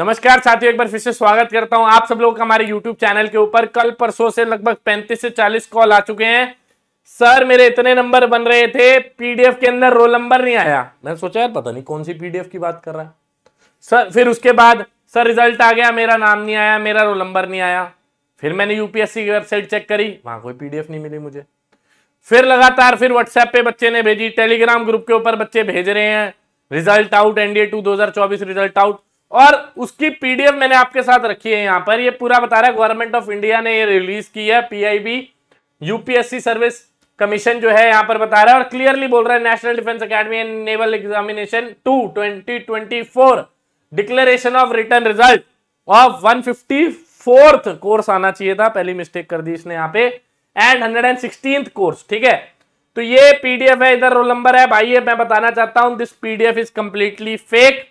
नमस्कार साथियों एक बार फिर से स्वागत करता हूं आप सब लोग हमारे यूट्यूब चैनल के ऊपर कल परसों से लगभग 35 से 40 कॉल आ चुके हैं सर मेरे इतने नंबर बन रहे थे पीडीएफ के अंदर रोल नंबर नहीं आया मैंने सोचा यार पता नहीं कौन सी पीडीएफ की बात कर रहा है सर फिर उसके बाद सर रिजल्ट आ गया मेरा नाम नहीं आया मेरा रोल नंबर नहीं आया फिर मैंने यूपीएससी की वेबसाइट चेक करी वहां कोई पीडीएफ नहीं मिली मुझे फिर लगातार फिर व्हाट्सएप पे बच्चे ने भेजी टेलीग्राम ग्रुप के ऊपर बच्चे भेज रहे हैं रिजल्ट आउट एनडीए टू दो रिजल्ट आउट और उसकी पीडीएफ मैंने आपके साथ रखी है यहां पर ये पूरा बता रहा है गवर्नमेंट ऑफ इंडिया ने ये रिलीज की है पीआईबी यूपीएससी सर्विस कमीशन जो है यहां पर बता रहा है और क्लियरली बोल रहा है national defence academy and naval examination two twenty twenty four declaration of written result of one fifty fourth course आना चाहिए था पहली मिस्टेक कर दी इसने यहाँ पे एंड हंड्रेड एंड कोर्स ठीक है तो ये पीडीएफ है इधर रोल नंबर है भाई ये मैं बताना चाहता हूं this PDF is completely fake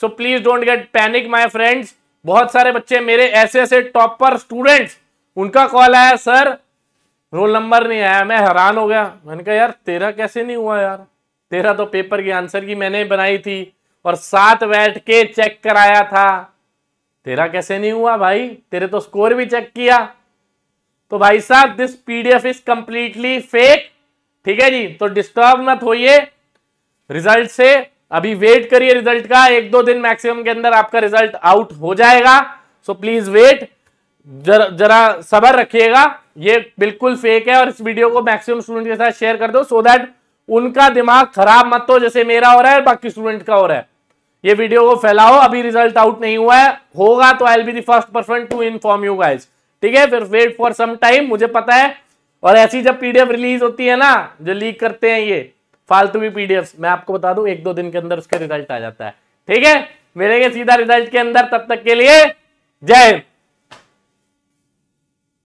so please don't get panic my friends बहुत सारे बच्चे मेरे ऐसे ऐसे टॉपर स्टूडेंट्स उनका कॉल आया सर रोल नंबर नहीं आया मैं हैरान हो गया मैंने कहा यार तेरा कैसे नहीं हुआ यार तेरा तो पेपर की आंसर की मैंने बनाई थी और साथ बैठ के चेक कराया था तेरा कैसे नहीं हुआ भाई तेरे तो स्कोर भी चेक किया तो भाई साहब this PDF is completely fake ठीक है जी तो डिस्टर्ब मत होइए रिजल्ट से अभी वेट करिए रिजल्ट का एक दो दिन मैक्सिमम के अंदर आपका रिजल्ट आउट हो जाएगा सो प्लीज वेट जर, जरा सबर रखिएगा ये बिल्कुल फेक है और इस वीडियो को मैक्सिमम स्टूडेंट के साथ शेयर कर दो सो so दैट उनका दिमाग खराब मत हो जैसे मेरा हो रहा है बाकी स्टूडेंट का हो रहा है ये वीडियो को फैलाओ अभी रिजल्ट आउट नहीं हुआ है होगा तो I be the first person to inform you guys ठीक है फिर वेट फॉर सम टाइम मुझे पता है और ऐसी जब पीडीएफ रिलीज होती है ना जो लीक करते हैं ये फालतू भी पीडीएफ मैं आपको बता दूं एक दो दिन के अंदर उसका रिजल्ट आ जाता है ठीक है मिलेंगे सीधा रिजल्ट के अंदर तब तक के लिए जय